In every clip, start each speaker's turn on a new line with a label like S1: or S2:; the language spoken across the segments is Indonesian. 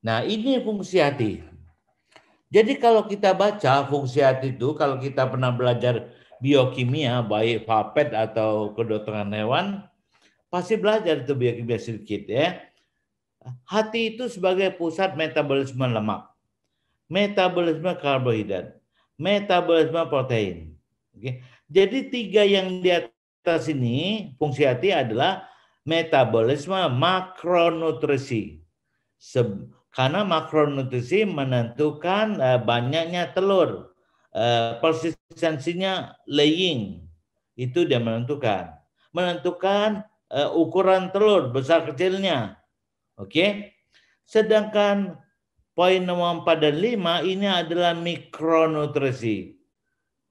S1: Nah, ini fungsi hati. Jadi kalau kita baca fungsi hati itu, kalau kita pernah belajar biokimia, baik FAPET atau kedokteran hewan, pasti belajar itu biokimia sedikit ya. Hati itu sebagai pusat metabolisme lemak, metabolisme karbohidrat, metabolisme protein. Oke. Jadi tiga yang di atas ini fungsi hati adalah metabolisme makronutrisi. Se karena makronutrisi menentukan uh, banyaknya telur, uh, persistensinya laying itu dia menentukan. Menentukan uh, ukuran telur besar kecilnya. Oke. Okay? Sedangkan poin nomor 4 dan 5 ini adalah mikronutrisi.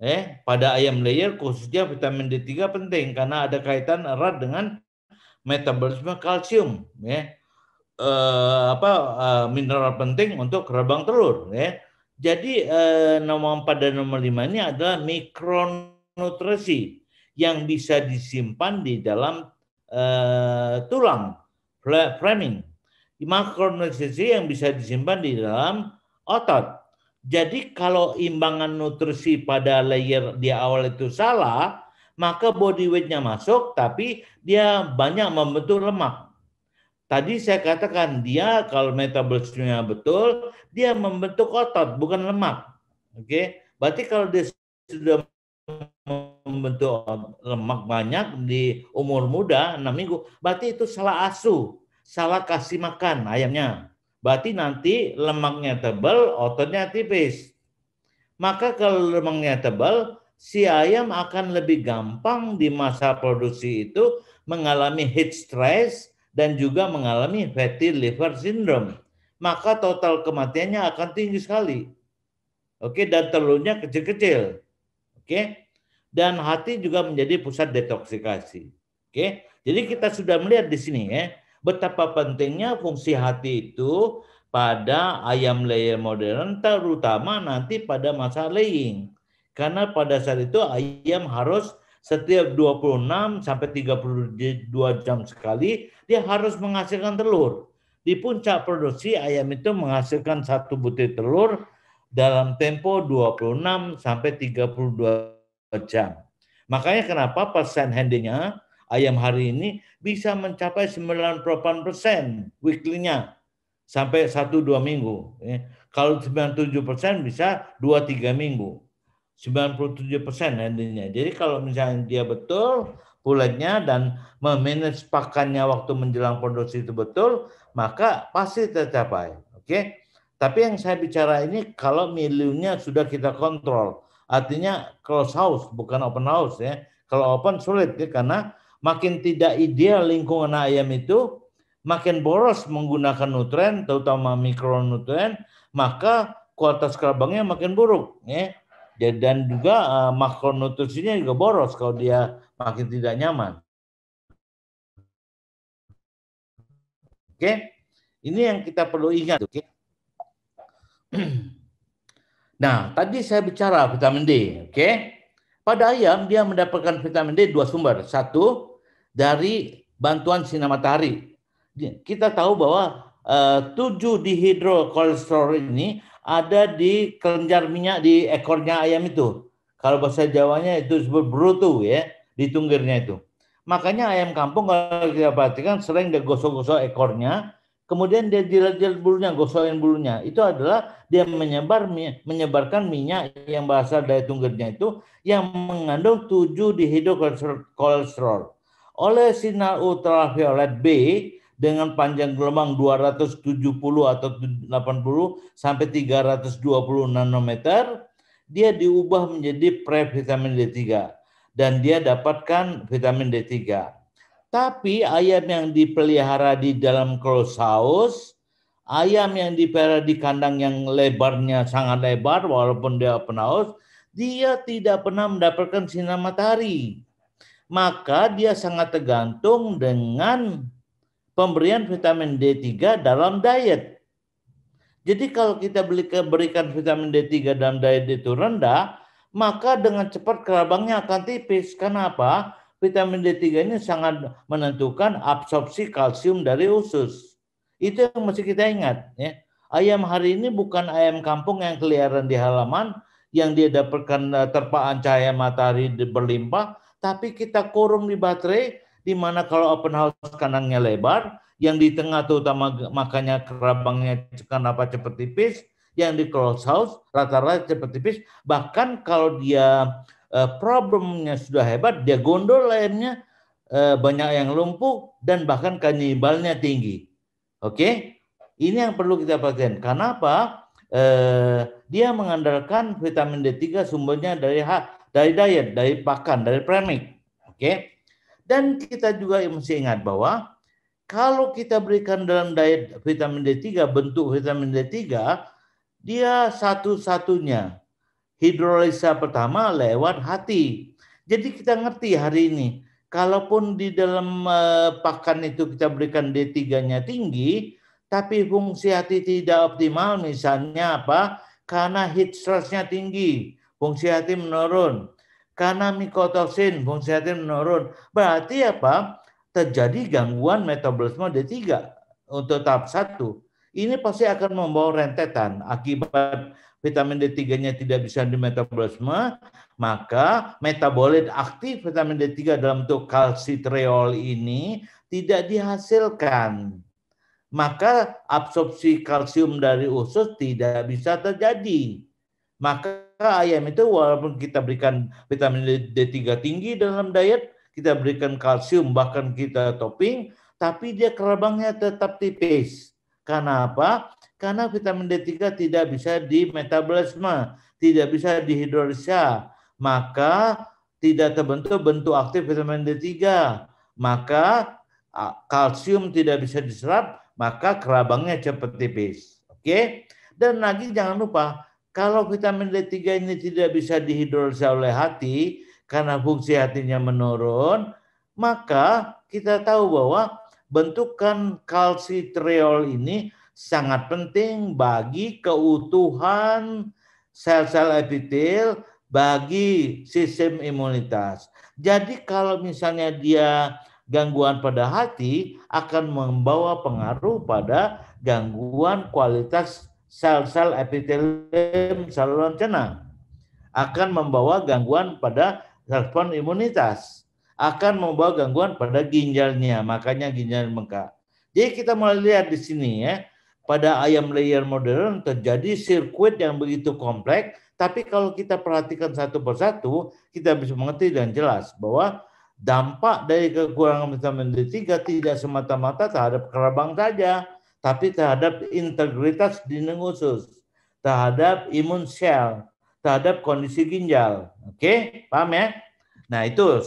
S1: Eh, pada ayam layer khususnya vitamin D3 penting karena ada kaitan erat dengan metabolisme kalsium, ya uh, apa uh, mineral penting untuk kerabang telur ya. Jadi uh, nomor 4 dan nomor 5 ini adalah mikronutrisi yang bisa disimpan di dalam uh, tulang framing. Makronutrisi yang bisa disimpan di dalam otot. Jadi kalau imbangan nutrisi pada layer di awal itu salah, maka body weight-nya masuk tapi dia banyak membentuk lemak. Tadi saya katakan dia kalau metabolismenya betul, dia membentuk otot bukan lemak. Oke, okay? berarti kalau dia sudah membentuk lemak banyak di umur muda 6 minggu, berarti itu salah asuh, salah kasih makan ayamnya. Berarti nanti lemaknya tebal, ototnya tipis. Maka kalau lemaknya tebal, si ayam akan lebih gampang di masa produksi itu mengalami heat stress dan juga mengalami fatty liver syndrome, maka total kematiannya akan tinggi sekali. Oke, dan telurnya kecil-kecil. Oke. Dan hati juga menjadi pusat detoksikasi. Oke. Jadi kita sudah melihat di sini ya betapa pentingnya fungsi hati itu pada ayam layer modern terutama nanti pada masa laying. Karena pada saat itu ayam harus setiap 26 sampai 32 jam sekali dia harus menghasilkan telur. Di puncak produksi ayam itu menghasilkan satu butir telur dalam tempo 26 sampai 32 jam. Makanya kenapa persen handenya ayam hari ini bisa mencapai 98 persen weekly-nya sampai 1-2 minggu. Kalau 97 persen bisa 2-3 minggu. 97 persen endingnya. Jadi kalau misalnya dia betul bulatnya dan memanage pakannya waktu menjelang produksi itu betul, maka pasti tercapai. Oke. Okay? Tapi yang saya bicara ini kalau milunya sudah kita kontrol, artinya close house bukan open house ya. Kalau open sulit ya karena makin tidak ideal lingkungan ayam itu, makin boros menggunakan nutrien terutama mikronutrien, maka kualitas kerabangnya makin buruk ya dan juga uh, makronutrisinya juga boros kalau dia makin tidak nyaman. Oke, okay? ini yang kita perlu ingat. Okay? Nah, tadi saya bicara vitamin D. Oke, okay? pada ayam dia mendapatkan vitamin D dua sumber. Satu dari bantuan sinar matahari. Kita tahu bahwa eh, tujuh dihidrokolesterol ini ada di kelenjar minyak di ekornya ayam itu. Kalau bahasa Jawanya itu disebut brutu ya, di tunggirnya itu. Makanya ayam kampung kalau kita perhatikan sering dia gosok-gosok ekornya, kemudian dia jilat-jilat bulunya, gosokin bulunya. Itu adalah dia menyebar menyebarkan minyak yang berasal dari tunggirnya itu yang mengandung 7 dihidrokolesterol. Oleh sinar ultraviolet B dengan panjang gelombang 270 atau 80 sampai 320 nanometer, dia diubah menjadi previtamin D3 dan dia dapatkan vitamin D3. Tapi ayam yang dipelihara di dalam close house, ayam yang dipelihara di kandang yang lebarnya sangat lebar walaupun dia open house, dia tidak pernah mendapatkan sinar matahari. Maka dia sangat tergantung dengan pemberian vitamin D3 dalam diet. Jadi kalau kita berikan vitamin D3 dalam diet itu rendah, maka dengan cepat kerabangnya akan tipis. Kenapa? Vitamin D3 ini sangat menentukan absorpsi kalsium dari usus. Itu yang mesti kita ingat. Ya. Ayam hari ini bukan ayam kampung yang keliaran di halaman, yang dia dapatkan eh, terpaan cahaya matahari berlimpah, tapi kita kurung di baterai, di mana kalau open house kandangnya lebar, yang di tengah terutama makanya kerabangnya kan apa cepat tipis, yang di close house rata-rata cepat tipis. Bahkan kalau dia uh, problemnya sudah hebat, dia gondol lainnya uh, eh, banyak yang lumpuh dan bahkan kanibalnya tinggi. Oke, okay? ini yang perlu kita perhatikan. Kenapa? Eh, dia mengandalkan vitamin D3 sumbernya dari hak dari diet, dari pakan, dari premik. Oke. Okay? Dan kita juga mesti ingat bahwa kalau kita berikan dalam diet vitamin D3, bentuk vitamin D3, dia satu-satunya hidrolisa pertama lewat hati. Jadi kita ngerti hari ini, kalaupun di dalam eh, pakan itu kita berikan D3-nya tinggi, tapi fungsi hati tidak optimal, misalnya apa? Karena heat stress-nya tinggi, fungsi hati menurun. Karena mikotosin fungsi hati menurun. Berarti apa? Terjadi gangguan metabolisme D3 untuk tahap 1. Ini pasti akan membawa rentetan akibat vitamin D3-nya tidak bisa di metabolisme, maka metabolit aktif vitamin D3 dalam bentuk kalsitriol ini tidak dihasilkan. Maka absorpsi kalsium dari usus tidak bisa terjadi. Maka ayam itu walaupun kita berikan vitamin D3 tinggi dalam diet, kita berikan kalsium bahkan kita topping, tapi dia kerabangnya tetap tipis. Karena apa? Karena vitamin D3 tidak bisa di metabolisme, tidak bisa dihidrolisa, maka tidak terbentuk bentuk aktif vitamin D3. Maka kalsium tidak bisa diserap, maka kerabangnya cepat tipis. Oke? Dan lagi jangan lupa kalau vitamin D3 ini tidak bisa dihidrolisa oleh hati karena fungsi hatinya menurun, maka kita tahu bahwa bentukan kalsitriol ini sangat penting bagi keutuhan sel-sel epitel bagi sistem imunitas. Jadi kalau misalnya dia gangguan pada hati akan membawa pengaruh pada gangguan kualitas sel-sel epitelium saluran cerna akan membawa gangguan pada respon imunitas akan membawa gangguan pada ginjalnya makanya ginjal bengkak jadi kita mulai lihat di sini ya pada ayam layer modern terjadi sirkuit yang begitu kompleks tapi kalau kita perhatikan satu persatu kita bisa mengerti dan jelas bahwa dampak dari kekurangan vitamin D3 tidak semata-mata terhadap kerabang saja tapi terhadap integritas dinding usus, terhadap imun sel, terhadap kondisi ginjal. Oke, okay? paham ya? Nah, itu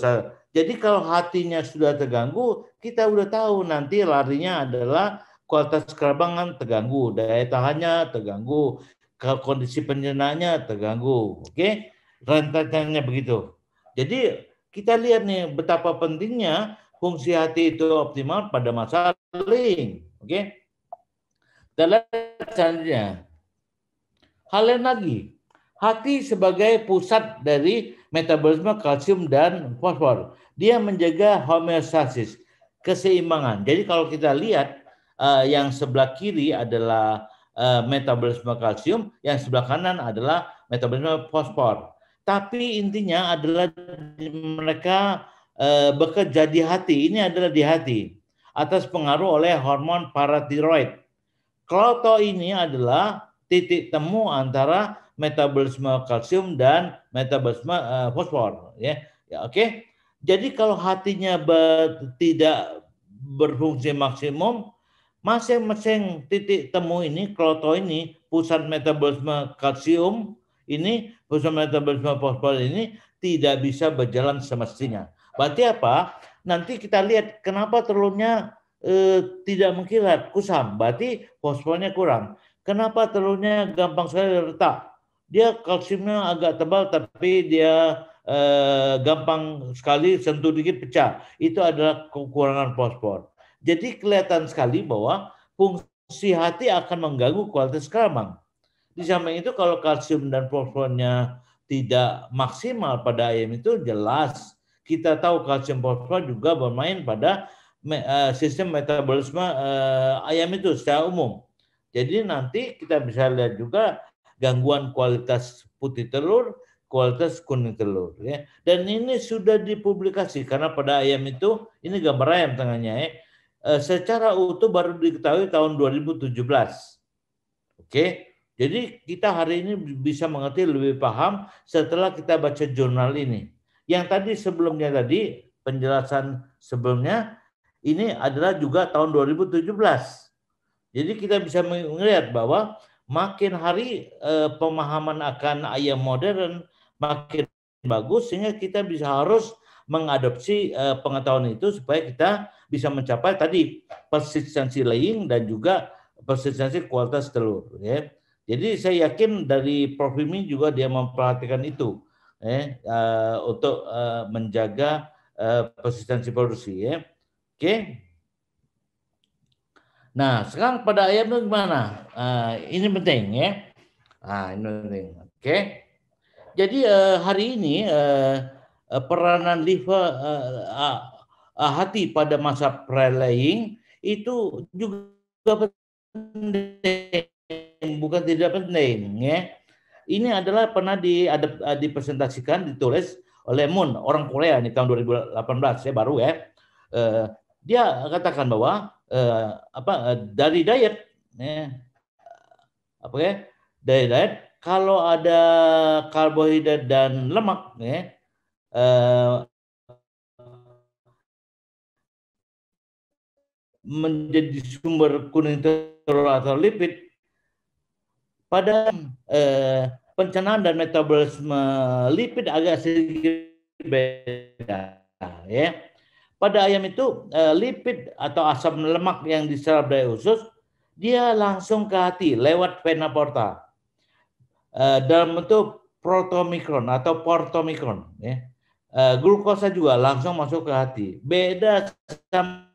S1: jadi kalau hatinya sudah terganggu, kita udah tahu nanti larinya adalah kualitas kerabangan terganggu, daya tahannya terganggu, kondisi pencernaannya terganggu. Oke, okay? begitu. Jadi kita lihat nih betapa pentingnya fungsi hati itu optimal pada masa link. Oke. Okay? Dan selanjutnya, hal lain lagi, hati sebagai pusat dari metabolisme kalsium dan fosfor. Dia menjaga homeostasis, keseimbangan. Jadi kalau kita lihat uh, yang sebelah kiri adalah uh, metabolisme kalsium, yang sebelah kanan adalah metabolisme fosfor. Tapi intinya adalah mereka uh, bekerja di hati. Ini adalah di hati atas pengaruh oleh hormon paratiroid Kloto ini adalah titik temu antara metabolisme kalsium dan metabolisme uh, fosfor ya. Ya oke. Okay? Jadi kalau hatinya ber, tidak berfungsi maksimum, masing-masing titik temu ini kloto ini pusat metabolisme kalsium ini pusat metabolisme fosfor ini tidak bisa berjalan semestinya. Berarti apa? Nanti kita lihat kenapa telurnya eh, tidak mengkilat, kusam, berarti fosfornya kurang. Kenapa telurnya gampang sekali retak? Dia kalsiumnya agak tebal tapi dia eh, gampang sekali sentuh dikit pecah. Itu adalah kekurangan fosfor. Jadi kelihatan sekali bahwa fungsi hati akan mengganggu kualitas keramang. Di samping itu kalau kalsium dan fosfornya tidak maksimal pada ayam itu jelas kita tahu kalsium fosfor juga bermain pada Eh, sistem metabolisme eh, ayam itu secara umum. Jadi nanti kita bisa lihat juga gangguan kualitas putih telur, kualitas kuning telur. Ya. Dan ini sudah dipublikasi karena pada ayam itu ini gambar ayam tengahnya ya. Eh, secara utuh baru diketahui tahun 2017. Oke, jadi kita hari ini bisa mengerti lebih paham setelah kita baca jurnal ini. Yang tadi sebelumnya tadi penjelasan sebelumnya ini adalah juga tahun 2017. Jadi kita bisa melihat bahwa makin hari eh, pemahaman akan ayam modern makin bagus sehingga kita bisa harus mengadopsi eh, pengetahuan itu supaya kita bisa mencapai tadi persistensi laying dan juga persistensi kualitas telur. Ya. Jadi saya yakin dari Prof. Mimi juga dia memperhatikan itu ya, uh, untuk uh, menjaga uh, persistensi produksi ya okay? Nah, sekarang pada ayat itu gimana? Uh, ini penting ya. Ah, ini penting. Oke. Okay. Jadi uh, hari ini uh, peranan liver uh, uh, uh, hati pada masa prelaying itu juga penting, bukan tidak penting ya. Ini adalah pernah di ada, dipresentasikan ditulis oleh Moon orang Korea di tahun 2018 ya baru ya. Uh, dia katakan bahwa uh, apa eh, dari diet ya, apa ya dari diet kalau ada karbohidrat dan lemak ya uh, menjadi sumber kuning kolesterol atau lipid pada eh, pencernaan dan metabolisme lipid agak sedikit beda ya pada ayam itu eh, lipid atau asam lemak yang diserap dari usus dia langsung ke hati lewat vena porta eh, dalam bentuk protomikron atau portomikron ya. Eh, glukosa juga langsung masuk ke hati. Beda sama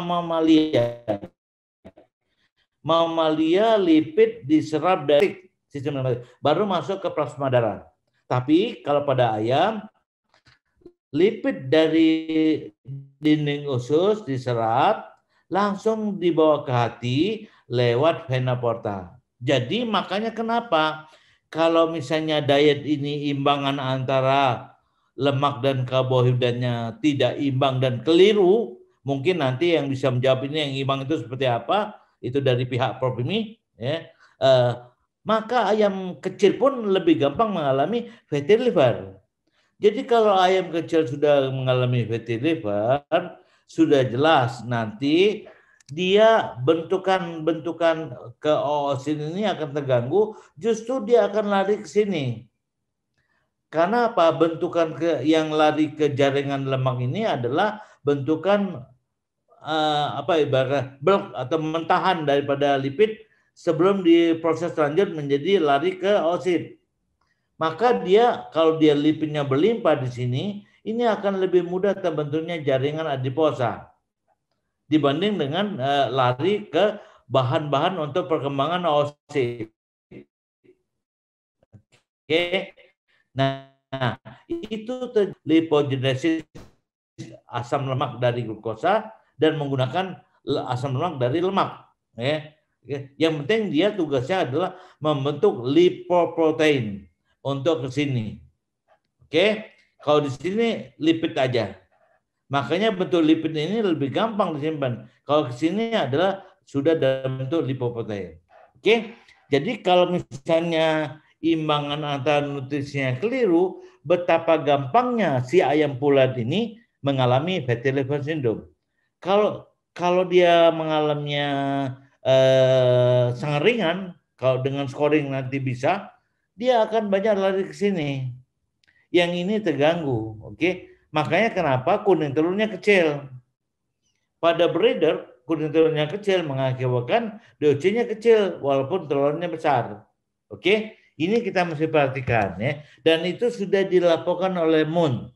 S1: mamalia. Mamalia lipid diserap dari sistem baru masuk ke plasma darah. Tapi kalau pada ayam lipid dari dinding usus diserap langsung dibawa ke hati lewat vena porta. Jadi makanya kenapa kalau misalnya diet ini imbangan antara lemak dan karbohidratnya tidak imbang dan keliru, mungkin nanti yang bisa menjawab ini yang imbang itu seperti apa itu dari pihak Prof ya. Uh, maka ayam kecil pun lebih gampang mengalami fatty liver jadi kalau ayam kecil sudah mengalami fatty liver, sudah jelas nanti dia bentukan-bentukan ke oosin ini akan terganggu, justru dia akan lari ke sini. Karena apa? Bentukan ke yang lari ke jaringan lemak ini adalah bentukan eh, apa ibarat bulk atau mentahan daripada lipid sebelum diproses lanjut menjadi lari ke oosin maka dia kalau dia lipidnya berlimpah di sini, ini akan lebih mudah terbentuknya jaringan adiposa dibanding dengan uh, lari ke bahan-bahan untuk perkembangan OC. Oke. Okay. Nah, itu lipogenesis asam lemak dari glukosa dan menggunakan asam lemak dari lemak. Ya. Okay. Yang penting dia tugasnya adalah membentuk lipoprotein untuk ke sini. Oke, kalau di sini lipit aja. Makanya bentuk lipid ini lebih gampang disimpan. Kalau ke sini adalah sudah dalam bentuk lipoprotein. Oke, jadi kalau misalnya imbangan antara nutrisinya keliru, betapa gampangnya si ayam pulat ini mengalami fatty liver syndrome. Kalau kalau dia mengalaminya eh, sangat ringan, kalau dengan scoring nanti bisa, dia akan banyak lari ke sini. Yang ini terganggu, oke? Okay? Makanya kenapa kuning telurnya kecil. Pada breeder, kuning telurnya kecil mengakibatkan DOC-nya kecil walaupun telurnya besar. Oke, okay? ini kita mesti perhatikan ya. Dan itu sudah dilaporkan oleh Moon.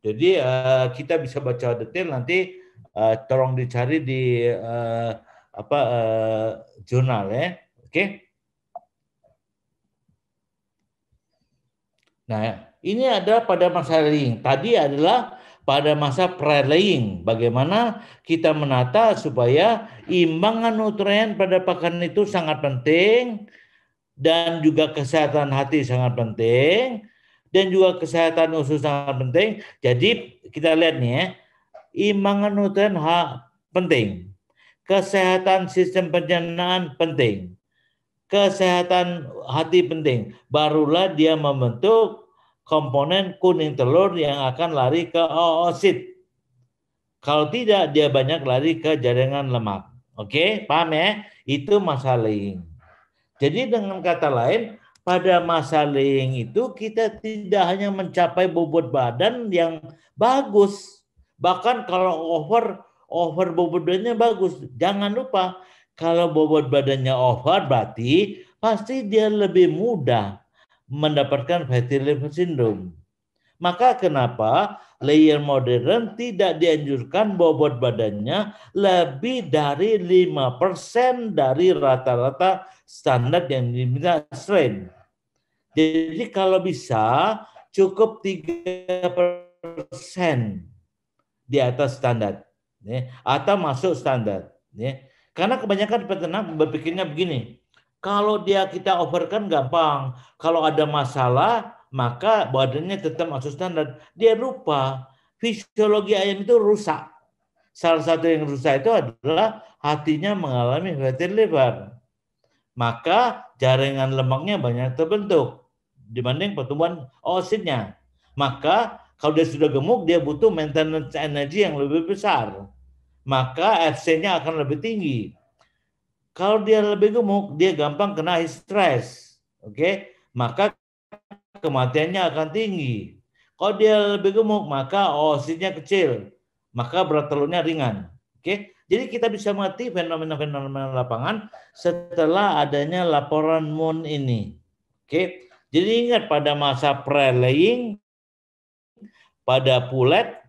S1: Jadi uh, kita bisa baca detail nanti uh, tolong dicari di uh, apa uh, jurnal ya. Oke. Okay? Nah, ini ada pada masa laying. Tadi adalah pada masa pre-laying. Bagaimana kita menata supaya imbangan nutrien pada pakan itu sangat penting dan juga kesehatan hati sangat penting dan juga kesehatan usus sangat penting. Jadi kita lihat nih ya, imbangan nutrien penting. Kesehatan sistem pencernaan penting kesehatan hati penting. Barulah dia membentuk komponen kuning telur yang akan lari ke oosit. Kalau tidak, dia banyak lari ke jaringan lemak. Oke, paham ya? Itu masa laying. Jadi dengan kata lain, pada masa laying itu kita tidak hanya mencapai bobot badan yang bagus. Bahkan kalau over, over bobot badannya bagus. Jangan lupa, kalau bobot badannya over berarti pasti dia lebih mudah mendapatkan fatty liver syndrome. Maka kenapa layer modern tidak dianjurkan bobot badannya lebih dari 5% dari rata-rata standar yang diminta strain. Jadi kalau bisa cukup 3% di atas standar atau masuk standar. Ya. Karena kebanyakan peternak berpikirnya begini, kalau dia kita overkan gampang, kalau ada masalah maka badannya tetap masuk standar. Dia lupa fisiologi ayam itu rusak. Salah satu yang rusak itu adalah hatinya mengalami fatty liver. Maka jaringan lemaknya banyak terbentuk dibanding pertumbuhan oksidnya. Maka kalau dia sudah gemuk, dia butuh maintenance energy yang lebih besar maka fc nya akan lebih tinggi. Kalau dia lebih gemuk, dia gampang kena stres. Oke, okay? maka kematiannya akan tinggi. Kalau dia lebih gemuk, maka osinya nya kecil, maka berat telurnya ringan. Oke, okay? jadi kita bisa mengerti fenomena-fenomena lapangan setelah adanya laporan Moon ini. Oke, okay? jadi ingat pada masa pre prelaying, pada pulet,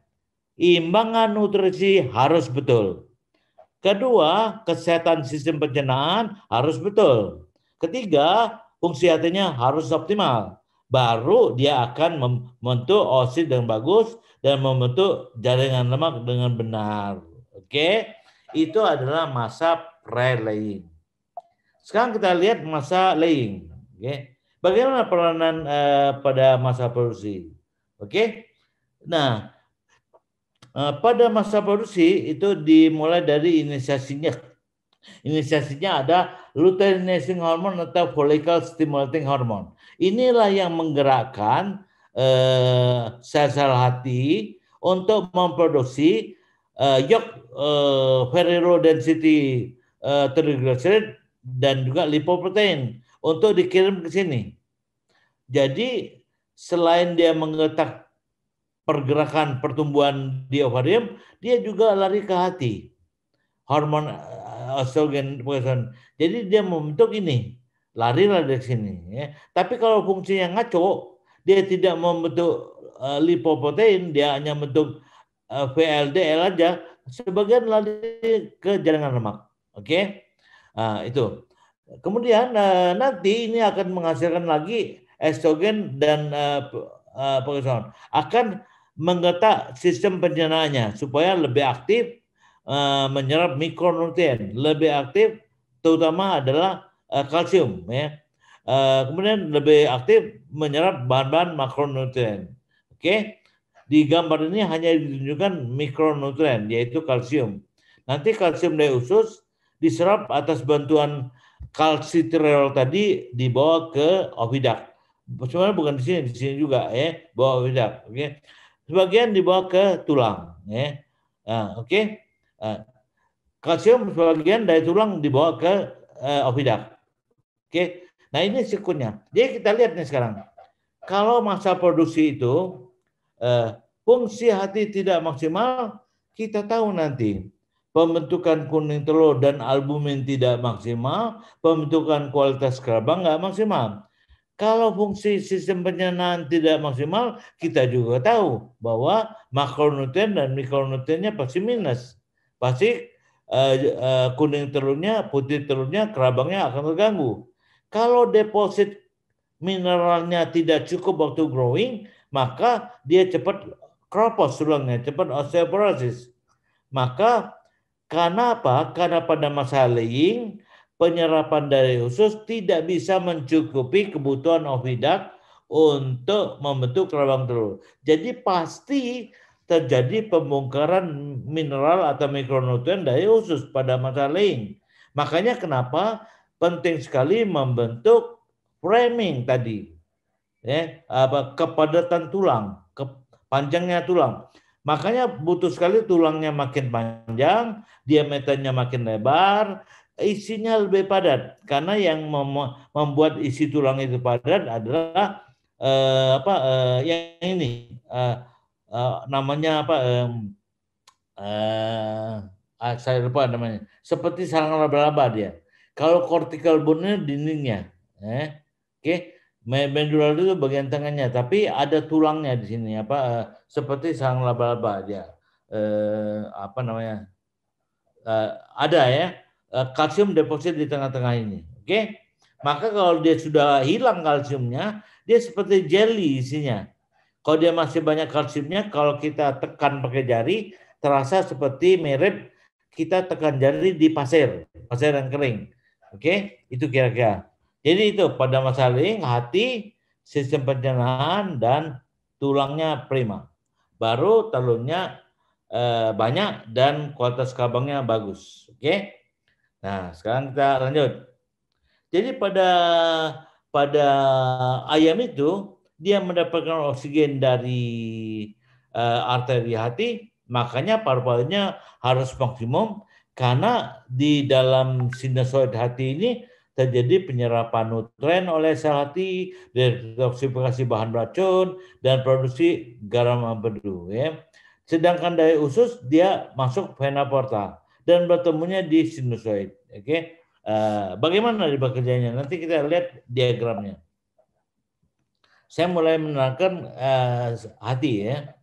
S1: imbangan nutrisi harus betul. Kedua, kesehatan sistem pencernaan harus betul. Ketiga, fungsi hatinya harus optimal. Baru dia akan membentuk osid dengan bagus dan membentuk jaringan lemak dengan benar. Oke, itu adalah masa pre-laying. Sekarang kita lihat masa laying. Oke, bagaimana peranan uh, pada masa produksi? Oke, nah Eh, pada masa produksi itu dimulai dari inisiasinya. Inisiasinya ada luteinizing hormone atau follicle stimulating hormone. Inilah yang menggerakkan sel eh, sel-sel hati untuk memproduksi eh, yolk eh, low density eh, triglyceride dan juga lipoprotein untuk dikirim ke sini. Jadi selain dia menggetak pergerakan pertumbuhan di ovarium, dia juga lari ke hati. Hormon eh, estrogen poison. Jadi dia membentuk ini, lari dari sini. Ya. Tapi kalau fungsinya ngaco, dia tidak membentuk uh, lipoprotein, dia hanya membentuk uh, eh, VLDL aja, sebagian lari ke jaringan lemak. Oke? Okay? Nah, itu. Kemudian uh, nanti ini akan menghasilkan lagi estrogen dan uh, uh, progesteron. Akan menggetak sistem pencernaannya supaya lebih aktif uh, menyerap mikronutrien, lebih aktif terutama adalah uh, kalsium ya. Uh, kemudian lebih aktif menyerap bahan-bahan makronutrien. Oke. Okay? Di gambar ini hanya ditunjukkan mikronutrien yaitu kalsium. Nanti kalsium dari usus diserap atas bantuan kalsitriol tadi dibawa ke ovidak. Sebenarnya bukan di sini, di sini juga ya, bawa ovidak. Oke. Okay? sebagian dibawa ke tulang. Ya. uh, Oke, okay? uh, kalsium sebagian dari tulang dibawa ke uh, ovidak. Oke, okay? nah ini sikunya Jadi kita lihat nih sekarang, kalau masa produksi itu uh, fungsi hati tidak maksimal, kita tahu nanti pembentukan kuning telur dan albumin tidak maksimal, pembentukan kualitas kerabang nggak maksimal. Kalau fungsi sistem pencernaan tidak maksimal, kita juga tahu bahwa makronutrien dan mikronutriennya pasti minus. Pasti uh, uh, kuning telurnya, putih telurnya, kerabangnya akan terganggu. Kalau deposit mineralnya tidak cukup waktu growing, maka dia cepat kropos tulangnya, cepat osteoporosis. Maka karena apa? Karena pada masa laying penyerapan dari usus tidak bisa mencukupi kebutuhan ovidak untuk membentuk lubang telur. Jadi pasti terjadi pembongkaran mineral atau mikronutrien dari usus pada masa lain. Makanya kenapa penting sekali membentuk framing tadi. Ya, apa kepadatan tulang, ke, panjangnya tulang. Makanya butuh sekali tulangnya makin panjang, diameternya makin lebar, isinya lebih padat karena yang mem membuat isi tulang itu padat adalah uh, apa uh, yang ini uh, uh, namanya apa uh, uh, saya lupa namanya seperti sarang laba-laba dia kalau kortikal bone dindingnya eh, oke okay. medula itu bagian tengahnya tapi ada tulangnya di sini apa uh, seperti sarang laba-laba dia uh, apa namanya uh, ada ya Eh, kalsium deposit di tengah-tengah ini. Oke? Maka kalau dia sudah hilang kalsiumnya, dia seperti jelly isinya. Kalau dia masih banyak kalsiumnya, kalau kita tekan pakai jari, terasa seperti mirip kita tekan jari di pasir, pasir yang kering. Oke, itu kira-kira. Jadi itu pada masa ring, hati, sistem pencernaan dan tulangnya prima. Baru telurnya eh, banyak dan kualitas kabangnya bagus. Oke. Okay? Nah, sekarang kita lanjut. Jadi pada pada ayam itu dia mendapatkan oksigen dari uh, arteri hati, makanya paru-parunya harus maksimum karena di dalam sinusoid hati ini terjadi penyerapan nutrien oleh sel hati, detoksifikasi bahan beracun, dan produksi garam empedu. Ya. Sedangkan dari usus dia masuk vena portal dan bertemunya di sinusoid. Oke, okay? uh, eh, bagaimana bekerjanya? Nanti kita lihat diagramnya. Saya mulai menerangkan uh, hati ya.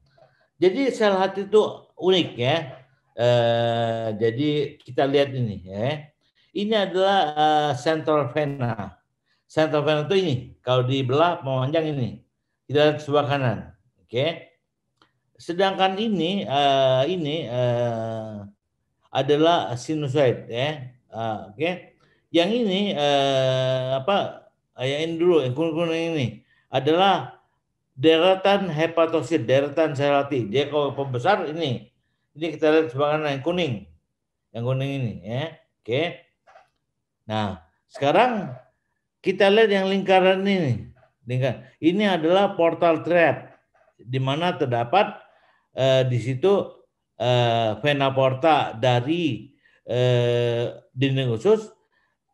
S1: Jadi sel hati itu unik ya. Uh, jadi kita lihat ini ya. Ini adalah uh, central vena. Central vena itu ini. Kalau dibelah memanjang ini. Kita lihat sebelah kanan. Oke. Okay? Sedangkan ini uh, ini uh, adalah sinusoid ya. Uh, Oke. Okay. Yang ini uh, apa? Ah, yang ini dulu yang kuning-kuning ini adalah deretan hepatosit, deretan sel Dia kalau pembesar ini. Ini kita lihat sebagian yang kuning. Yang kuning ini ya. Oke. Okay. Nah, sekarang kita lihat yang lingkaran ini. lingkaran Ini adalah portal trap di mana terdapat uh, di situ Eh, vena porta dari eh, dinding usus,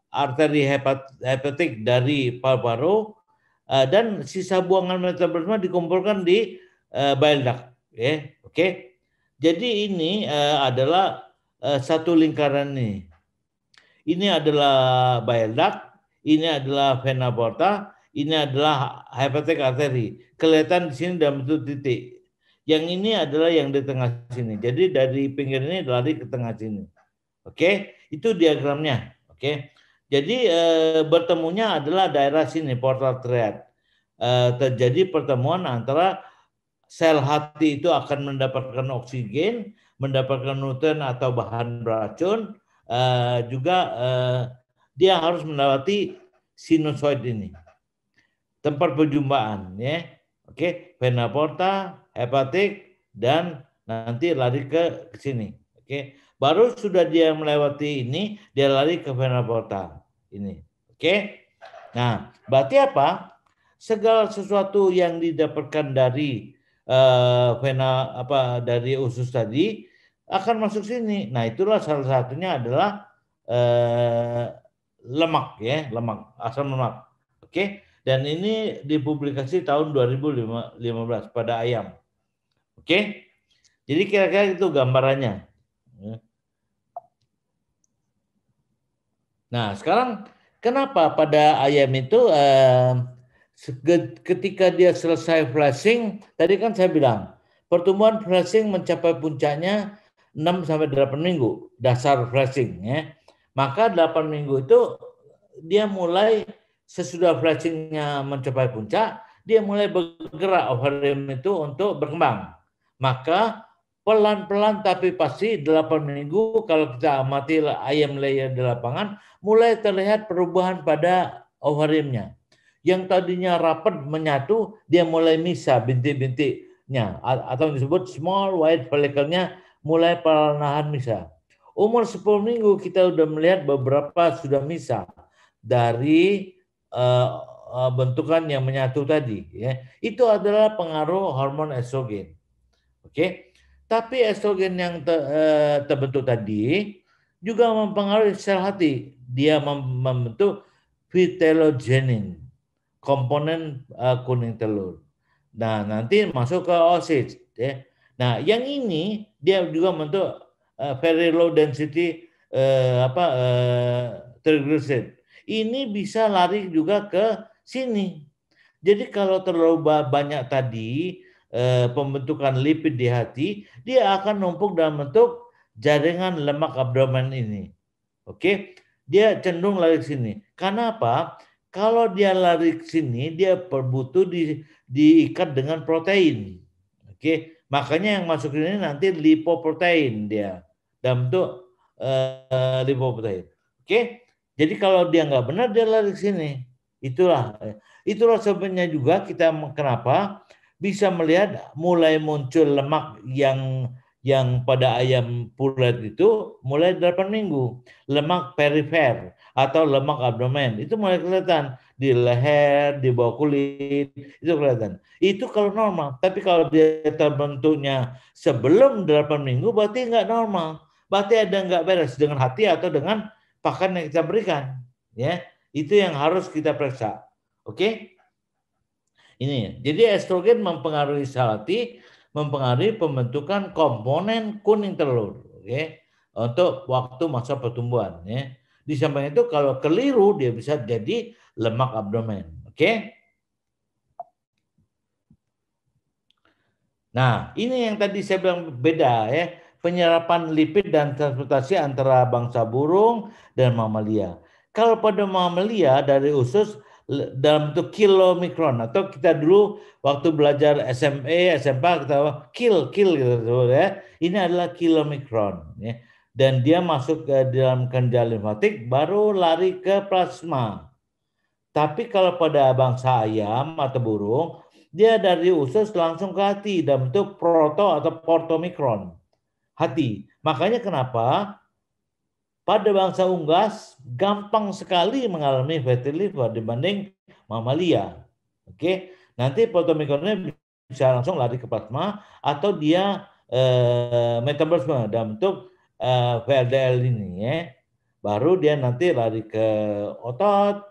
S1: arteri hepat, hepatik dari paru-paru, eh, dan sisa buangan metabolisme dikumpulkan di bile duct. Okay? Ya, oke, jadi ini adalah satu lingkaran ini. Ini adalah bile duct, ini adalah vena porta, ini adalah hepatic arteri. Kelihatan di sini dalam bentuk titik yang ini adalah yang di tengah sini. Jadi dari pinggir ini lari ke tengah sini. Oke, itu diagramnya. Oke. Jadi e, bertemunya adalah daerah sini portal triad. E, eh, terjadi pertemuan antara sel hati itu akan mendapatkan oksigen, mendapatkan nutrien atau bahan beracun, e, juga e, dia harus melewati sinusoid ini, tempat perjumpaan, ya. Oke, vena porta, hepatik, dan nanti lari ke sini. Oke, baru sudah dia melewati ini, dia lari ke vena porta ini. Oke, nah berarti apa? Segala sesuatu yang didapatkan dari uh, vena apa dari usus tadi akan masuk sini. Nah itulah salah satunya adalah uh, lemak ya, lemak asam lemak. Oke, dan ini dipublikasi tahun 2015 pada ayam. Oke? Jadi kira-kira itu gambarannya. Ya. Nah, sekarang kenapa pada ayam itu eh, ketika dia selesai flashing, tadi kan saya bilang pertumbuhan flashing mencapai puncaknya 6 sampai 8 minggu dasar flashing ya. Maka 8 minggu itu dia mulai sesudah flashingnya mencapai puncak, dia mulai bergerak ovarium itu untuk berkembang. Maka pelan-pelan tapi pasti 8 minggu kalau kita amati ayam layer di lapangan mulai terlihat perubahan pada ovariumnya. Yang tadinya rapat menyatu dia mulai misa bintik-bintiknya atau disebut small white follicle-nya mulai perlahan misa Umur 10 minggu kita sudah melihat beberapa sudah misa dari Eh, eh, bentukan yang menyatu tadi ya itu adalah pengaruh hormon estrogen oke tapi estrogen yang te, uh, terbentuk tadi juga mempengaruhi sel hati dia membentuk vitellogenin komponen uh, kuning telur nah nanti masuk ke osis ya nah yang ini dia juga membentuk uh, very low density uh, apa uh, triglyceride ini bisa lari juga ke sini. Jadi kalau terlalu banyak tadi eh, pembentukan lipid di hati, dia akan numpuk dalam bentuk jaringan lemak abdomen ini. Oke, dia cenderung lari ke sini. Karena apa? Kalau dia lari ke sini, dia perbutuh di, diikat dengan protein. Oke, makanya yang masuk ini nanti lipoprotein dia dalam bentuk eh, lipoprotein. Oke. Jadi kalau dia nggak benar dia lari ke sini. Itulah itulah sebenarnya juga kita kenapa bisa melihat mulai muncul lemak yang yang pada ayam pulet itu mulai 8 minggu. Lemak perifer atau lemak abdomen itu mulai kelihatan di leher, di bawah kulit, itu kelihatan. Itu kalau normal. Tapi kalau dia terbentuknya sebelum 8 minggu berarti nggak normal. Berarti ada nggak beres dengan hati atau dengan pakan yang kita berikan. Ya, itu yang harus kita periksa. Oke? Ini. Jadi estrogen mempengaruhi sel mempengaruhi pembentukan komponen kuning telur. Oke? Untuk waktu masa pertumbuhan. Ya. Di samping itu kalau keliru dia bisa jadi lemak abdomen. Oke? Nah, ini yang tadi saya bilang beda ya penyerapan lipid dan transportasi antara bangsa burung dan mamalia. Kalau pada mamalia dari usus dalam bentuk mikron atau kita dulu waktu belajar SMA, e, SMP kita kil kil gitu ya. Ini adalah kilomikron ya. Dan dia masuk ke dalam kendal limfatik baru lari ke plasma. Tapi kalau pada bangsa ayam atau burung, dia dari usus langsung ke hati dalam bentuk proto atau portomikron hati. Makanya kenapa pada bangsa unggas gampang sekali mengalami fatty liver dibanding mamalia. Oke, nanti protomikronnya bisa langsung lari ke plasma atau dia eh, metabolisme dalam bentuk eh, VLDL ini ya. Baru dia nanti lari ke otot,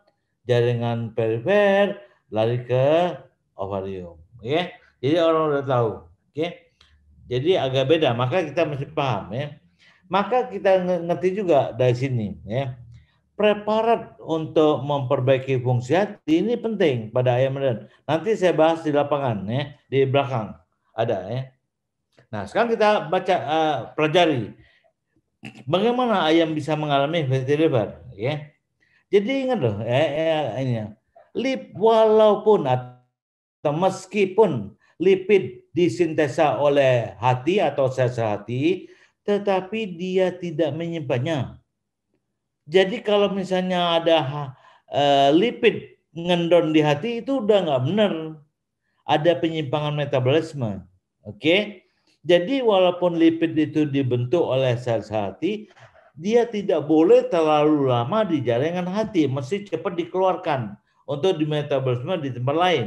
S1: jaringan perifer, lari ke ovarium. Oke, ya. jadi orang udah tahu. Oke. Jadi agak beda, maka kita mesti paham ya. Maka kita ngerti juga dari sini ya. Preparat untuk memperbaiki fungsi hati ini penting pada ayam dan nanti saya bahas di lapangan ya, di belakang ada ya. Nah sekarang kita baca uh, pelajari bagaimana ayam bisa mengalami fatty liver ya. Jadi ingat loh ya, ya ini ya. lip walaupun atau meskipun lipid disintesa oleh hati atau sel sel hati, tetapi dia tidak menyimpannya. Jadi kalau misalnya ada uh, lipid ngendon di hati itu udah nggak benar. Ada penyimpangan metabolisme. Oke? Okay? Jadi walaupun lipid itu dibentuk oleh sel sel hati, dia tidak boleh terlalu lama di jaringan hati, mesti cepat dikeluarkan untuk di metabolisme di tempat lain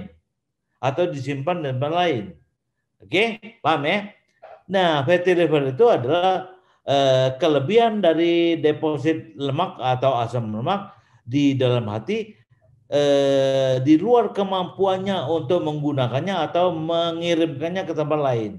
S1: atau disimpan di tempat lain. Oke, okay? paham ya? Nah, fatty liver itu adalah eh, kelebihan dari deposit lemak atau asam lemak di dalam hati eh, di luar kemampuannya untuk menggunakannya atau mengirimkannya ke tempat lain.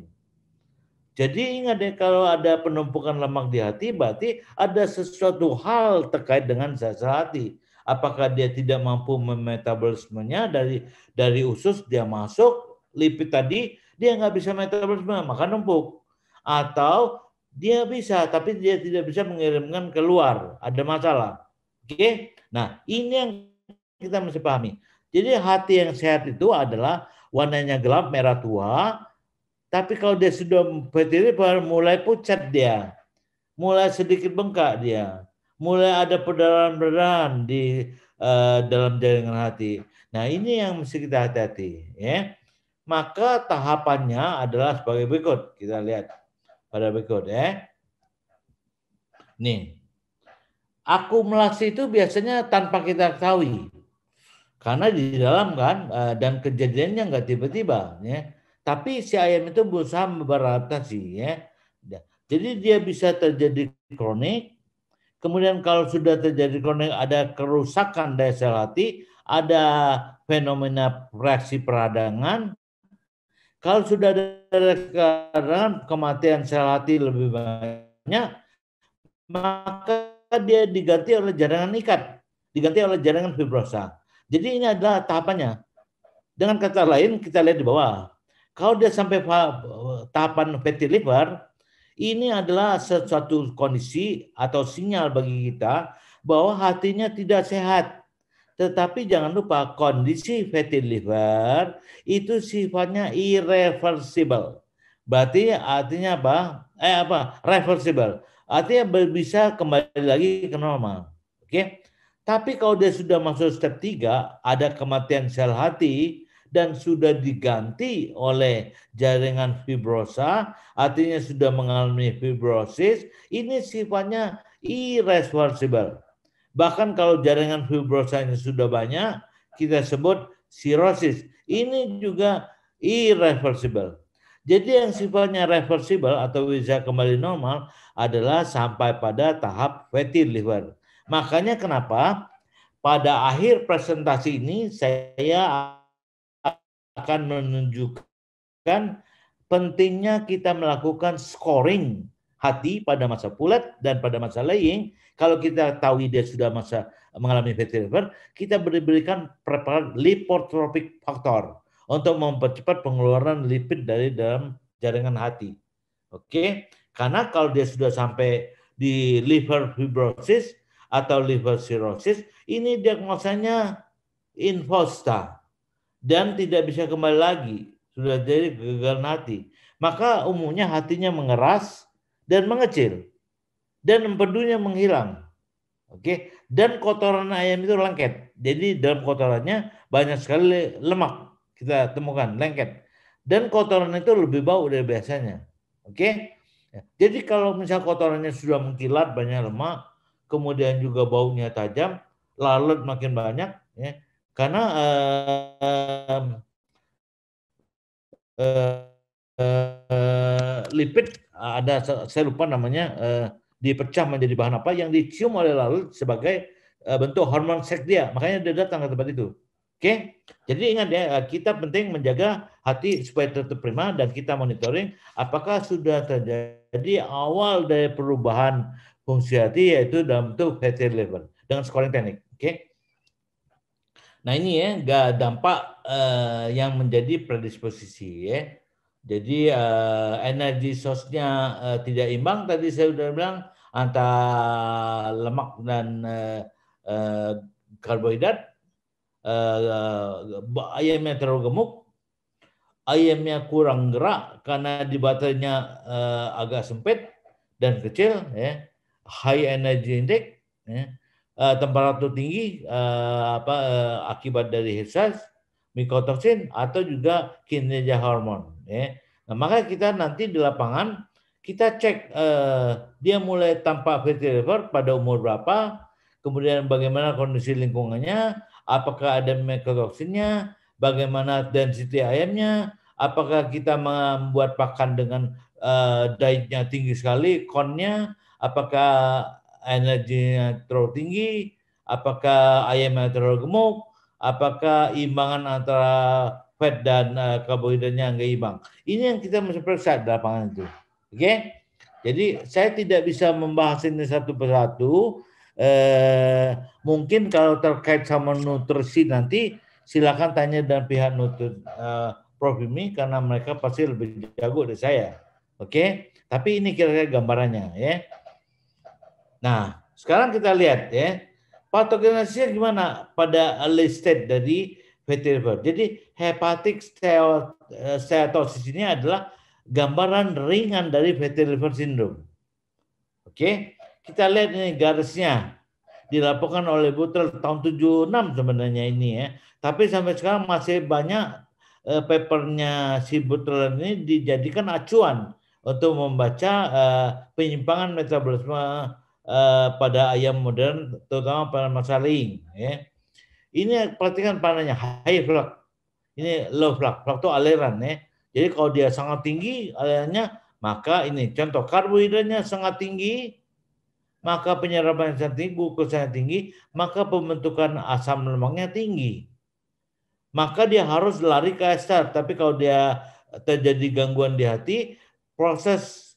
S1: Jadi ingat deh kalau ada penumpukan lemak di hati berarti ada sesuatu hal terkait dengan sel-sel hati apakah dia tidak mampu memetabolismenya dari dari usus dia masuk lipid tadi dia nggak bisa metabolisme maka numpuk atau dia bisa tapi dia tidak bisa mengirimkan keluar ada masalah oke okay? nah ini yang kita mesti pahami jadi hati yang sehat itu adalah warnanya gelap merah tua tapi kalau dia sudah berdiri baru mulai pucat dia mulai sedikit bengkak dia mulai ada perdarahan-perdarahan di uh, dalam jaringan hati. Nah, ini yang mesti kita hati-hati, ya. Maka tahapannya adalah sebagai berikut. Kita lihat pada berikut, ya. Nih. Akumulasi itu biasanya tanpa kita ketahui. Karena di dalam kan uh, dan kejadiannya enggak tiba-tiba, ya. Tapi si ayam itu berusaha beradaptasi, ya. Jadi dia bisa terjadi kronik, Kemudian kalau sudah terjadi konek, ada kerusakan daya sel hati, ada fenomena reaksi peradangan. Kalau sudah ada reaksi peradangan, kematian sel hati lebih banyak, maka dia diganti oleh jaringan ikat, diganti oleh jaringan fibrosa. Jadi ini adalah tahapannya. Dengan kata lain, kita lihat di bawah. Kalau dia sampai eh, tahapan fatty liver, ini adalah sesuatu kondisi atau sinyal bagi kita bahwa hatinya tidak sehat. Tetapi jangan lupa kondisi fatty liver itu sifatnya irreversible. Berarti artinya apa? Eh apa? Reversible. Artinya bisa kembali lagi ke normal. Oke. Okay? Tapi kalau dia sudah masuk step 3, ada kematian sel hati, dan sudah diganti oleh jaringan fibrosa, artinya sudah mengalami fibrosis, ini sifatnya irreversible. Bahkan kalau jaringan fibrosanya sudah banyak, kita sebut sirosis. Ini juga irreversible. Jadi yang sifatnya reversible atau bisa kembali normal adalah sampai pada tahap fatty liver. Makanya kenapa pada akhir presentasi ini saya akan menunjukkan pentingnya kita melakukan scoring hati pada masa pulet dan pada masa laying. Kalau kita tahu dia sudah masa mengalami fatty liver, kita berikan preparat lipotropic faktor untuk mempercepat pengeluaran lipid dari dalam jaringan hati. Oke, karena kalau dia sudah sampai di liver fibrosis atau liver cirrhosis, ini diagnosanya infosta dan tidak bisa kembali lagi sudah jadi gagal nanti maka umumnya hatinya mengeras dan mengecil dan empedunya menghilang oke okay? dan kotoran ayam itu lengket jadi dalam kotorannya banyak sekali lemak kita temukan lengket dan kotoran itu lebih bau dari biasanya oke okay? jadi kalau misal kotorannya sudah mengkilat banyak lemak kemudian juga baunya tajam lalat makin banyak ya karena uh, uh, uh, lipid ada saya lupa namanya uh, dipecah menjadi bahan apa yang dicium oleh lalu sebagai uh, bentuk hormon seks dia. Makanya dia datang ke tempat itu. Oke, okay? jadi ingat ya eh, kita penting menjaga hati supaya tetap prima dan kita monitoring apakah sudah terjadi awal dari perubahan fungsi hati yaitu dalam bentuk fatty liver dengan scoring teknik. Oke. Okay? Nah ini ya gak dampak uh, yang menjadi predisposisi ya. Jadi uh, energi sosnya uh, tidak imbang tadi saya sudah bilang antara lemak dan uh, uh, karbohidrat. Uh, ayamnya terlalu gemuk, ayamnya kurang gerak karena di baterainya uh, agak sempit dan kecil, ya high energy index, ya uh, eh, temperatur tinggi uh, eh, apa uh, akibat dari hirsas, mikotoksin atau juga kinerja hormon ya. Nah, maka kita nanti di lapangan kita cek uh, dia mulai tampak fatty liver pada umur berapa, kemudian bagaimana kondisi lingkungannya, apakah ada mikotoksinnya, bagaimana density ayamnya, apakah kita membuat pakan dengan uh, dietnya tinggi sekali, konnya, apakah energinya terlalu tinggi, apakah ayamnya terlalu gemuk, apakah imbangan antara fat dan uh, karbohidratnya nggak imbang. Ini yang kita mesti periksa di lapangan itu. Oke? Okay? Jadi saya tidak bisa membahas ini satu persatu. Eh, mungkin kalau terkait sama nutrisi nanti silakan tanya dan pihak nutrisi eh, Prof ini karena mereka pasti lebih jago dari saya. Oke? Okay? Tapi ini kira-kira gambarannya ya. Nah, sekarang kita lihat ya. Patogenesisnya gimana pada early stage dari vetiver. Jadi hepatic eh, steatosis ini adalah gambaran ringan dari fatty liver syndrome. Oke, kita lihat ini garisnya dilaporkan oleh Butler tahun 76 sebenarnya ini ya. Tapi sampai sekarang masih banyak uh, papernya si Butler ini dijadikan acuan untuk membaca uh, penyimpangan metabolisme Eh, pada ayam modern, terutama pada masa Ya. Ini perhatikan panahnya high flag ini low flag flag itu aliran ya. Jadi kalau dia sangat tinggi alirannya, maka ini contoh karbohidratnya sangat tinggi, maka penyerapan sangat tinggi, glukosanya tinggi, maka pembentukan asam lemaknya tinggi. Maka dia harus lari ke ester. Tapi kalau dia terjadi gangguan di hati, proses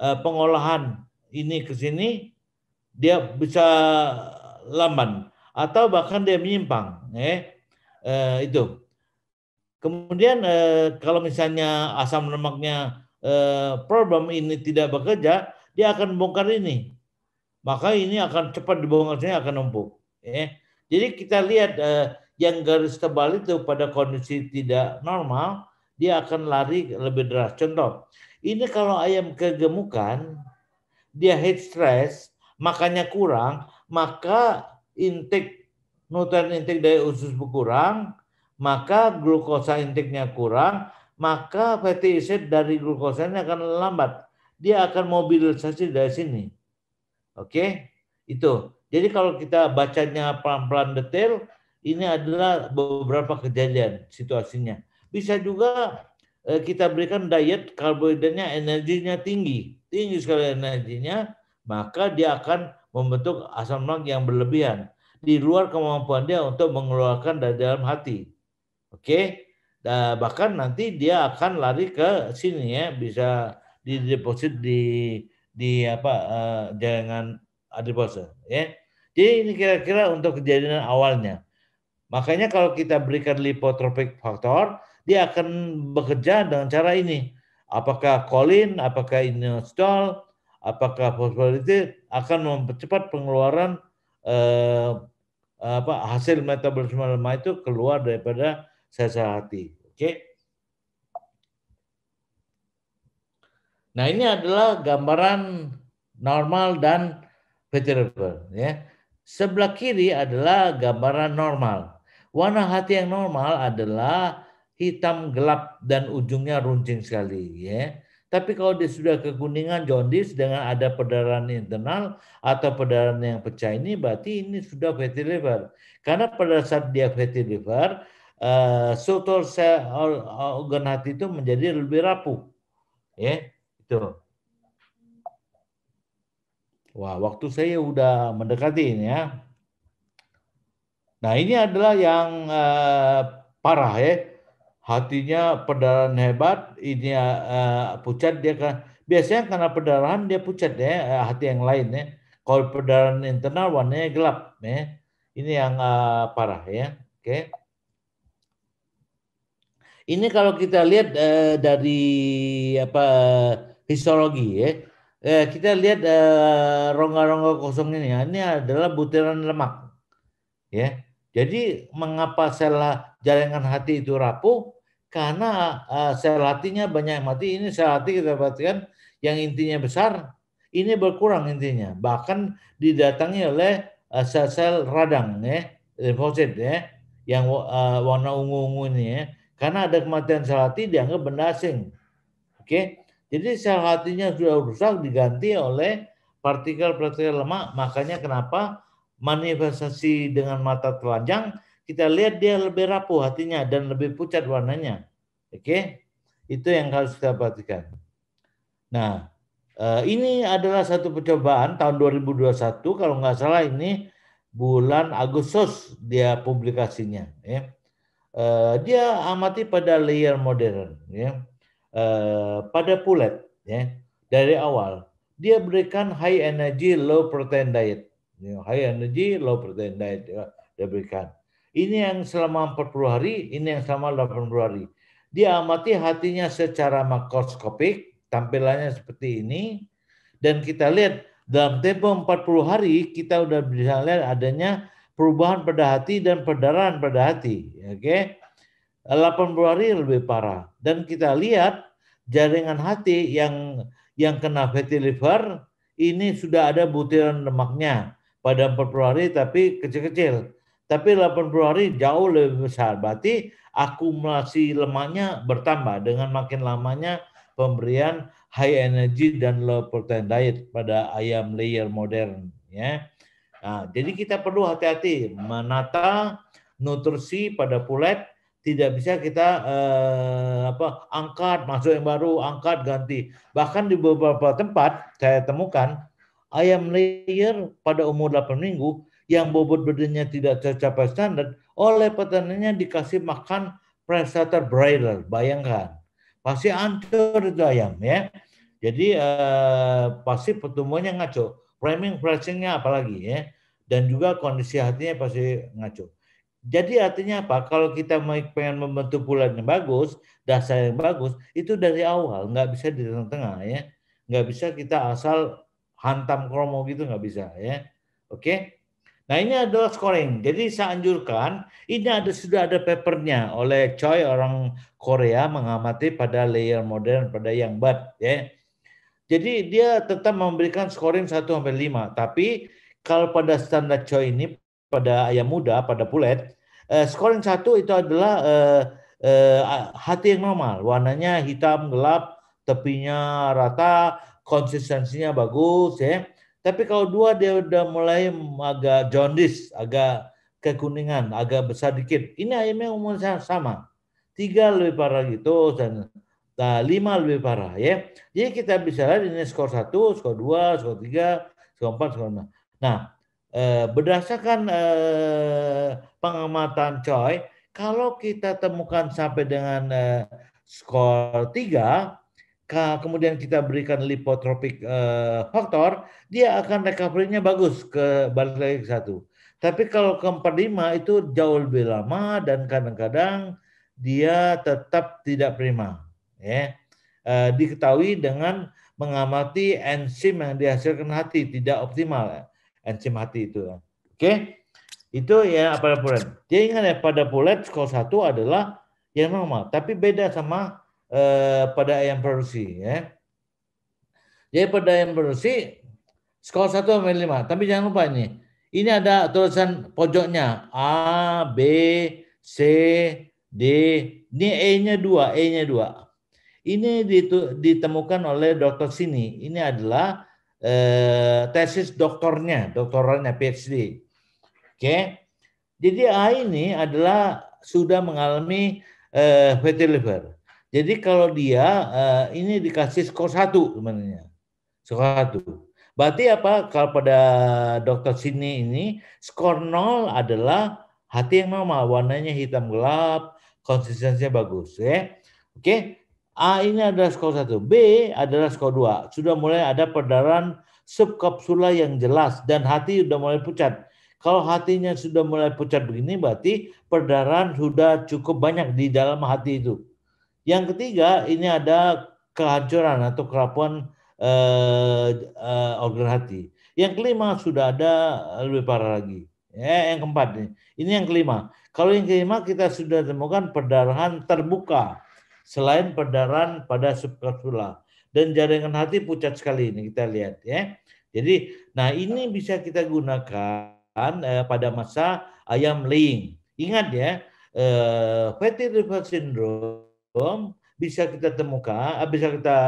S1: eh, pengolahan ini ke sini dia bisa lamban atau bahkan dia menyimpang eh, eh itu kemudian eh, kalau misalnya asam lemaknya eh, problem ini tidak bekerja dia akan bongkar ini maka ini akan cepat dibongkar, dibongkarnya akan numpuk eh jadi kita lihat eh, yang garis tebal itu pada kondisi tidak normal dia akan lari lebih deras contoh ini kalau ayam kegemukan dia head stress makannya kurang, maka intik nutrien intik dari usus berkurang, maka glukosa intiknya kurang, maka fatty acid dari glukosa ini akan lambat. Dia akan mobilisasi dari sini. Oke? Okay? Itu. Jadi kalau kita bacanya pelan-pelan detail, ini adalah beberapa kejadian situasinya. Bisa juga eh, kita berikan diet karbohidratnya energinya tinggi, tinggi sekali energinya, maka dia akan membentuk asam lambung yang berlebihan di luar kemampuan dia untuk mengeluarkan dari dalam hati. Oke? Okay? bahkan nanti dia akan lari ke sini ya, bisa dideposit di di apa uh, eh, jangan adiposa ya. Jadi ini kira-kira untuk kejadian awalnya. Makanya kalau kita berikan lipotropik faktor, dia akan bekerja dengan cara ini. Apakah kolin, apakah inositol, apakah prosperity akan mempercepat pengeluaran eh, apa hasil metabolisme lemak itu keluar daripada sel-sel hati. Oke. Okay? Nah, ini adalah gambaran normal dan vegetable ya. Sebelah kiri adalah gambaran normal. Warna hati yang normal adalah hitam gelap dan ujungnya runcing sekali ya. Tapi kalau dia sudah kekuningan jaundice dengan ada perdarahan internal atau perdarahan yang pecah ini berarti ini sudah fatty liver. Karena pada saat dia fatty liver, uh, struktur sel organ hati itu menjadi lebih rapuh. Ya, itu. Wah, waktu saya udah mendekati ini ya. Nah, ini adalah yang uh, parah ya hatinya perdarahan hebat ini uh, eh, pucat dia kan biasanya karena perdarahan dia pucat ya eh, hati yang lain ya kalau perdarahan internal warnanya gelap ya ini yang uh, parah ya oke okay. ini kalau kita lihat uh, dari apa histologi ya uh, kita lihat rongga-rongga uh, kosong ini ya. ini adalah butiran lemak ya jadi mengapa sel jaringan hati itu rapuh karena uh, sel hatinya banyak yang mati. Ini sel hati kita perhatikan yang intinya besar, ini berkurang intinya. Bahkan didatangi oleh eh, sel-sel uh, radang ya, limfosit ya, yang uh, warna ungu-ungu ini ya. Karena ada kematian sel hati dianggap benda asing. Oke. Okay? Jadi sel hatinya sudah rusak diganti oleh partikel-partikel lemak. Makanya kenapa manifestasi dengan mata telanjang kita lihat dia lebih rapuh hatinya dan lebih pucat warnanya. Oke? Okay? Itu yang harus kita perhatikan. Nah, eh, ini adalah satu percobaan tahun 2021 kalau nggak salah ini bulan Agustus dia publikasinya ya. eh, Dia amati pada layer modern ya. Eh, pada pulet ya dari awal dia berikan high energy low protein diet. Ya, high energy low protein diet dia berikan. Ini yang selama 40 hari, ini yang selama 80 hari. Dia amati hatinya secara makroskopik, tampilannya seperti ini, dan kita lihat dalam tempo 40 hari kita sudah bisa lihat adanya perubahan pada hati dan perdarahan pada hati. Oke, okay? 80 hari lebih parah. Dan kita lihat jaringan hati yang yang kena fatty liver ini sudah ada butiran lemaknya pada 40 hari tapi kecil-kecil. Tapi 80 hari jauh lebih besar. Berarti akumulasi lemaknya bertambah dengan makin lamanya pemberian high energy dan low protein diet pada ayam layer modern ya. Nah, jadi kita perlu hati-hati menata nutrisi pada pulet tidak bisa kita eh, apa angkat masuk yang baru angkat ganti bahkan di beberapa tempat saya temukan ayam layer pada umur 8 minggu yang bobot badannya tidak tercapai standar, oleh petaninya dikasih makan predator broiler. Bayangkan, pasti hancur itu ayam ya. Jadi eh, pasti pertumbuhannya ngaco. Framing pricingnya apalagi ya. Dan juga kondisi hatinya pasti ngaco. Jadi artinya apa? Kalau kita pengen membentuk bulan yang bagus, dasar yang bagus, itu dari awal nggak bisa di tengah-tengah ya. Nggak bisa kita asal hantam kromo gitu nggak bisa ya. Oke. Okay? Nah ini adalah scoring. Jadi saya anjurkan ini ada sudah ada papernya oleh Choi orang Korea mengamati pada layer modern pada yang bad ya. Jadi dia tetap memberikan scoring 1 sampai 5, tapi kalau pada standar Choi ini pada ayam muda, pada pulet, eh, scoring 1 itu adalah eh, eh, hati yang normal, warnanya hitam gelap, tepinya rata, konsistensinya bagus ya tapi kalau dua dia udah mulai agak jaundice, agak kekuningan, agak besar dikit. Ini ayamnya umumnya sama. Tiga lebih parah gitu dan nah, lima lebih parah ya. Jadi kita bisa lihat ini skor satu, skor dua, skor tiga, skor empat, skor enam. Nah, eh, berdasarkan eh, pengamatan Choi, kalau kita temukan sampai dengan eh, skor tiga, kemudian kita berikan lipotropik eh, faktor, dia akan recovery-nya bagus ke balik lagi ke satu. Tapi kalau ke lima itu jauh lebih lama dan kadang-kadang dia tetap tidak prima. Ya. Eh, diketahui dengan mengamati enzim yang dihasilkan hati tidak optimal. Eh, enzim hati itu. Ya. Oke. Okay? Itu ya apa pulet. Jadi ingat ya pada pulet skor satu adalah yang normal, tapi beda sama Eh, pada ayam produksi ya. Jadi pada ayam produksi skor 1 sampai 5. Tapi jangan lupa ini, ini ada tulisan pojoknya A, B, C, D. Ini E-nya 2, E-nya 2. Ini ditemukan oleh dokter sini. Ini adalah eh, tesis doktornya, doktorannya PhD. Oke. Okay. Jadi A ini adalah sudah mengalami eh, fatty liver. Jadi kalau dia eh, ini dikasih skor satu sebenarnya, skor satu. Berarti apa? Kalau pada dokter sini ini skor nol adalah hati yang normal, warnanya hitam gelap, konsistensinya bagus, ya. Oke, A ini adalah skor satu, B adalah skor dua. Sudah mulai ada perdarahan subkapsula yang jelas dan hati sudah mulai pucat. Kalau hatinya sudah mulai pucat begini, berarti perdarahan sudah cukup banyak di dalam hati itu. Yang ketiga ini ada kehancuran atau kerapuan eh, eh, organ hati. Yang kelima sudah ada lebih parah lagi. Eh, yang keempat nih. Ini yang kelima. Kalau yang kelima kita sudah temukan perdarahan terbuka selain perdarahan pada subkapsula dan jaringan hati pucat sekali ini kita lihat ya. Jadi nah ini bisa kita gunakan eh, pada masa ayam laying. Ingat ya, eh, fatty liver syndrome bisa kita temukan, ah, bisa kita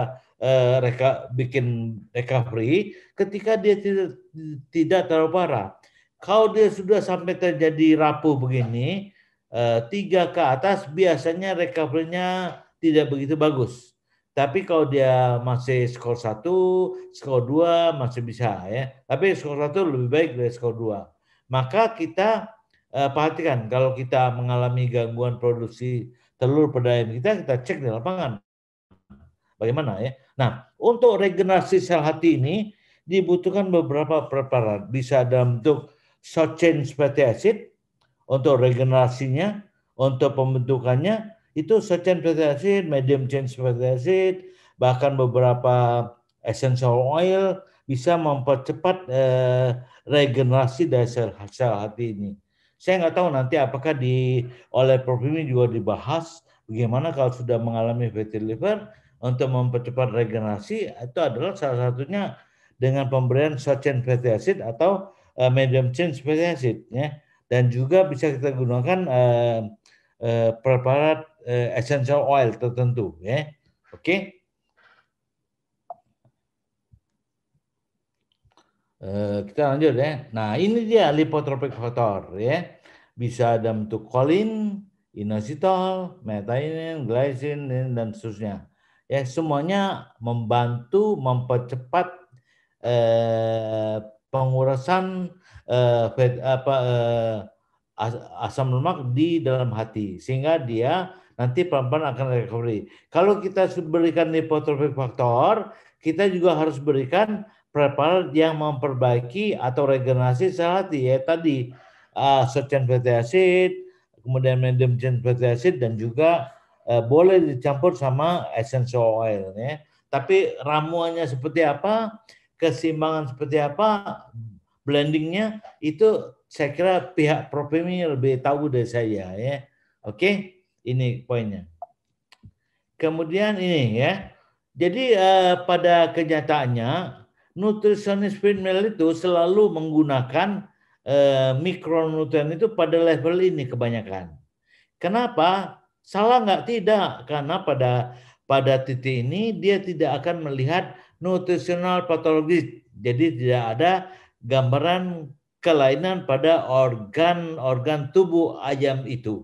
S1: uh, reka, bikin recovery ketika dia tidak tidak terlalu parah. Kalau dia sudah sampai terjadi rapuh begini, uh, tiga ke atas biasanya recovery-nya tidak begitu bagus. Tapi kalau dia masih skor satu, skor dua masih bisa ya. Tapi skor satu lebih baik dari skor dua. Maka kita uh, perhatikan kalau kita mengalami gangguan produksi telur pada ayam kita kita cek di lapangan bagaimana ya. Nah, untuk regenerasi sel hati ini dibutuhkan beberapa preparat. Bisa dalam bentuk short chain fatty acid untuk regenerasinya, untuk pembentukannya itu short chain fatty acid, medium chain fatty acid, bahkan beberapa essential oil bisa mempercepat eh, regenerasi dari sel, sel hati ini. Saya nggak tahu nanti apakah di oleh Prof ini juga dibahas bagaimana kalau sudah mengalami fatty liver untuk mempercepat regenerasi itu adalah salah satunya dengan pemberian short chain fatty acid atau uh, medium chain fatty acid ya dan juga bisa kita gunakan uh, uh, preparat uh, essential oil tertentu ya oke okay? Eh, kita lanjut ya. Nah ini dia lipotropik faktor ya. Bisa ada bentuk kolin, inositol, metainin, glycin, dan seterusnya. Ya semuanya membantu mempercepat eh, pengurasan eh, apa, eh, asam lemak di dalam hati sehingga dia nanti pelan-pelan akan recovery. Kalau kita berikan lipotropik faktor, kita juga harus berikan preparer yang memperbaiki atau regenerasi sel hati ya tadi uh, fatty acid, kemudian medium fatty acid dan juga uh, boleh dicampur sama essential oil ya. Tapi ramuannya seperti apa, keseimbangan seperti apa, blendingnya itu saya kira pihak Propremi lebih tahu dari saya ya. Oke, ini poinnya. Kemudian ini ya. Jadi uh, pada kenyataannya nutritionist female itu selalu menggunakan eh, mikronutrien itu pada level ini kebanyakan. Kenapa? Salah nggak? Tidak. Karena pada pada titik ini dia tidak akan melihat nutrisional patologis. Jadi tidak ada gambaran kelainan pada organ-organ tubuh ayam itu.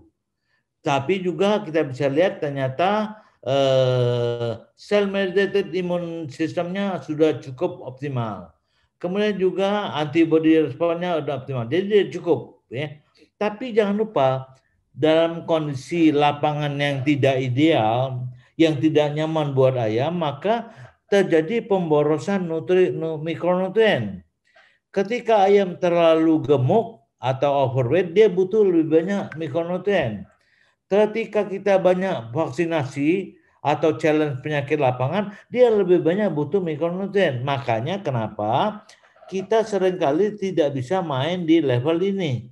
S1: Tapi juga kita bisa lihat ternyata Eh, sel mediated imun sistemnya sudah cukup optimal. Kemudian juga antibody responnya sudah optimal. Jadi dia cukup ya. Tapi jangan lupa dalam kondisi lapangan yang tidak ideal, yang tidak nyaman buat ayam, maka terjadi pemborosan nutri, mikronutrien. Ketika ayam terlalu gemuk atau overweight, dia butuh lebih banyak mikronutrien. Ketika kita banyak vaksinasi atau challenge penyakit lapangan, dia lebih banyak butuh mikronutrien. Makanya kenapa kita seringkali tidak bisa main di level ini.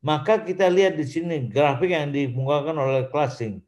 S1: Maka kita lihat di sini grafik yang dikemukakan oleh Classing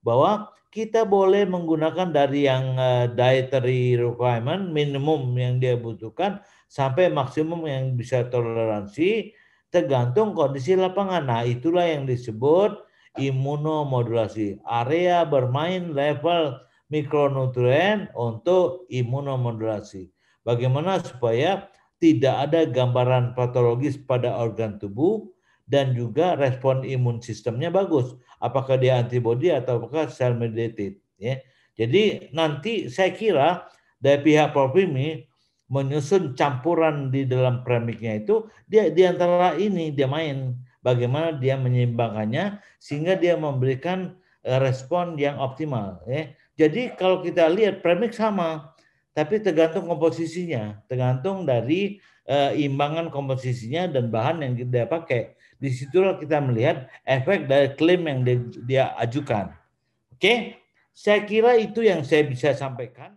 S1: bahwa kita boleh menggunakan dari yang eh, dietary requirement minimum yang dia butuhkan sampai maksimum yang bisa toleransi tergantung kondisi lapangan. Nah, itulah yang disebut imunomodulasi, area bermain level mikronutrien untuk imunomodulasi. Bagaimana supaya tidak ada gambaran patologis pada organ tubuh dan juga respon imun sistemnya bagus. Apakah dia antibodi apakah sel mediated. Ya. Jadi nanti saya kira dari pihak Profimi menyusun campuran di dalam premiknya itu dia antara ini dia main bagaimana dia menyeimbangkannya sehingga dia memberikan eh, respon yang optimal. Ya. Jadi kalau kita lihat premix sama, tapi tergantung komposisinya, tergantung dari uh, imbangan komposisinya dan bahan yang dia pakai. Di kita melihat efek dari klaim yang dia, dia ajukan. Oke, okay? saya kira itu yang saya bisa sampaikan.